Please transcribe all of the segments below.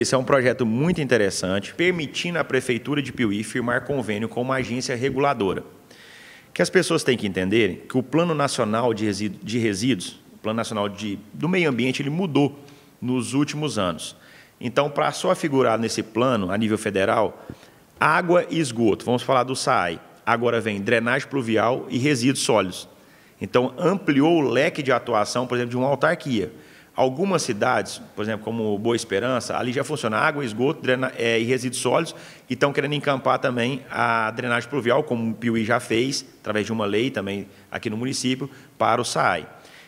Esse é um projeto muito interessante, permitindo à Prefeitura de Piuí firmar convênio com uma agência reguladora. Que as pessoas têm que entender que o Plano Nacional de, Resíduos, de Resíduos o Plano Nacional de, do Meio Ambiente, ele mudou nos últimos anos. Então, para só figurar nesse plano, a nível federal, água e esgoto, vamos falar do sai. agora vem drenagem pluvial e resíduos sólidos. Então, ampliou o leque de atuação, por exemplo, de uma autarquia. Algumas cidades, por exemplo, como Boa Esperança, ali já funciona água, esgoto drena, é, e resíduos sólidos, e estão querendo encampar também a drenagem pluvial, como o Piuí já fez, através de uma lei também aqui no município, para o SAAI.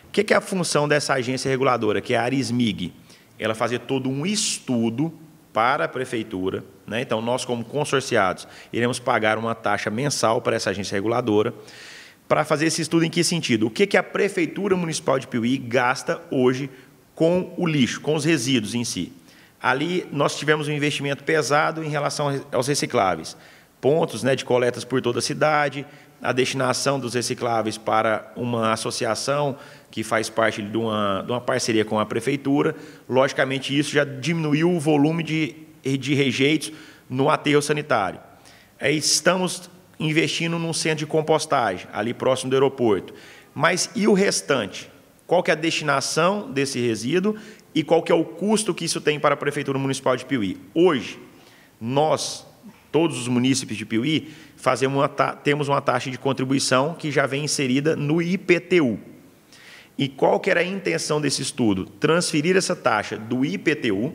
O que é a função dessa agência reguladora, que é a Arismig? Ela fazia todo um estudo para a prefeitura. Né? Então, nós, como consorciados, iremos pagar uma taxa mensal para essa agência reguladora para fazer esse estudo em que sentido? O que, que a Prefeitura Municipal de Piuí gasta hoje com o lixo, com os resíduos em si. Ali nós tivemos um investimento pesado em relação aos recicláveis. Pontos né, de coletas por toda a cidade, a destinação dos recicláveis para uma associação que faz parte de uma, de uma parceria com a prefeitura. Logicamente, isso já diminuiu o volume de, de rejeitos no aterro sanitário. É, estamos investindo num centro de compostagem, ali próximo do aeroporto. Mas e o restante? qual que é a destinação desse resíduo e qual que é o custo que isso tem para a Prefeitura Municipal de Piuí. Hoje, nós, todos os municípios de Piuí, fazemos uma temos uma taxa de contribuição que já vem inserida no IPTU. E qual que era a intenção desse estudo? Transferir essa taxa do IPTU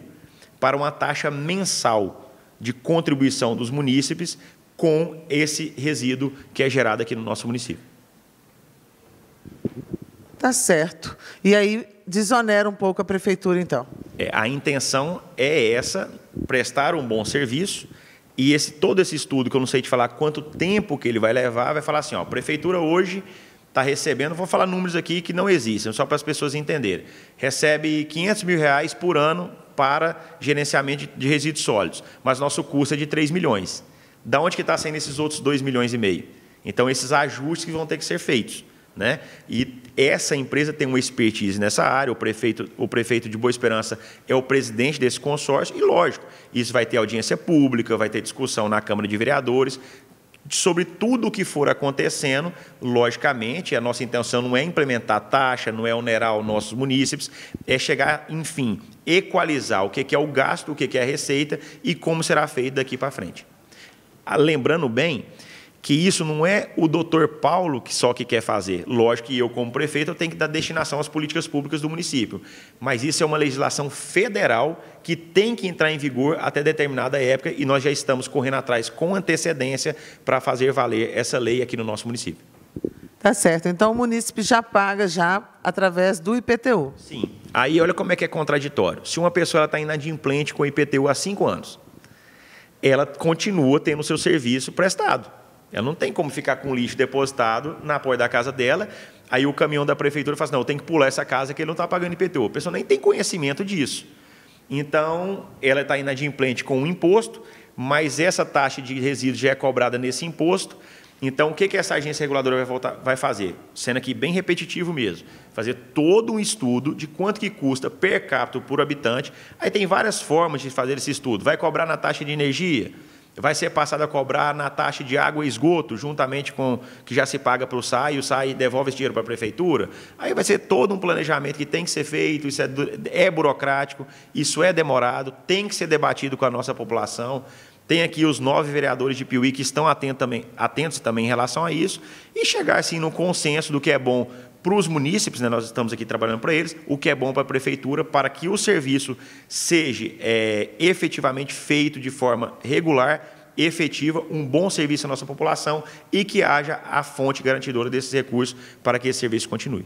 para uma taxa mensal de contribuição dos munícipes com esse resíduo que é gerado aqui no nosso município. Tá certo. E aí desonera um pouco a prefeitura, então. É, a intenção é essa, prestar um bom serviço. E esse, todo esse estudo, que eu não sei te falar quanto tempo que ele vai levar, vai falar assim, ó, a prefeitura hoje está recebendo, vou falar números aqui que não existem, só para as pessoas entenderem, recebe 500 mil reais por ano para gerenciamento de resíduos sólidos, mas nosso custo é de 3 milhões. Da onde que está saindo esses outros 2 milhões e meio? Então, esses ajustes que vão ter que ser feitos. Né? E essa empresa tem uma expertise nessa área, o prefeito, o prefeito de Boa Esperança é o presidente desse consórcio, e lógico, isso vai ter audiência pública, vai ter discussão na Câmara de Vereadores, sobre tudo o que for acontecendo, logicamente, a nossa intenção não é implementar taxa, não é onerar os nossos munícipes, é chegar, enfim, equalizar o que é o gasto, o que é a receita e como será feito daqui para frente. Ah, lembrando bem, que isso não é o doutor Paulo que só que quer fazer. Lógico que eu, como prefeito, eu tenho que dar destinação às políticas públicas do município. Mas isso é uma legislação federal que tem que entrar em vigor até determinada época e nós já estamos correndo atrás com antecedência para fazer valer essa lei aqui no nosso município. Tá certo. Então o município já paga já através do IPTU. Sim. Aí olha como é que é contraditório. Se uma pessoa está inadimplente com o IPTU há cinco anos, ela continua tendo o seu serviço prestado ela não tem como ficar com lixo depositado na porta da casa dela. Aí o caminhão da prefeitura fala assim, não, tem que pular essa casa que ele não está pagando IPTU. A pessoa nem tem conhecimento disso. Então, ela está inadimplente com o imposto, mas essa taxa de resíduos já é cobrada nesse imposto. Então, o que, que essa agência reguladora vai, voltar, vai fazer? Sendo aqui bem repetitivo mesmo. Fazer todo um estudo de quanto que custa per capita por habitante. Aí tem várias formas de fazer esse estudo. Vai cobrar na taxa de energia? vai ser passado a cobrar na taxa de água e esgoto, juntamente com que já se paga para o SAI, o SAI devolve esse dinheiro para a prefeitura. Aí vai ser todo um planejamento que tem que ser feito, isso é, é burocrático, isso é demorado, tem que ser debatido com a nossa população. Tem aqui os nove vereadores de Piuí que estão atentos também, atentos também em relação a isso, e chegar assim no consenso do que é bom para os munícipes, né, nós estamos aqui trabalhando para eles, o que é bom para a prefeitura, para que o serviço seja é, efetivamente feito de forma regular efetiva, um bom serviço à nossa população e que haja a fonte garantidora desses recursos para que esse serviço continue.